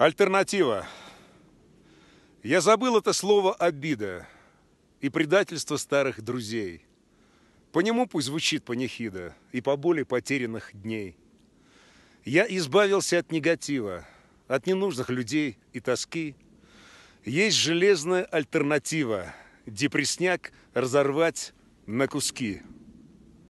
Альтернатива. Я забыл это слово «обида» и предательство старых друзей. По нему пусть звучит панихида и по боли потерянных дней. Я избавился от негатива, от ненужных людей и тоски. Есть железная альтернатива – депресняк разорвать на куски.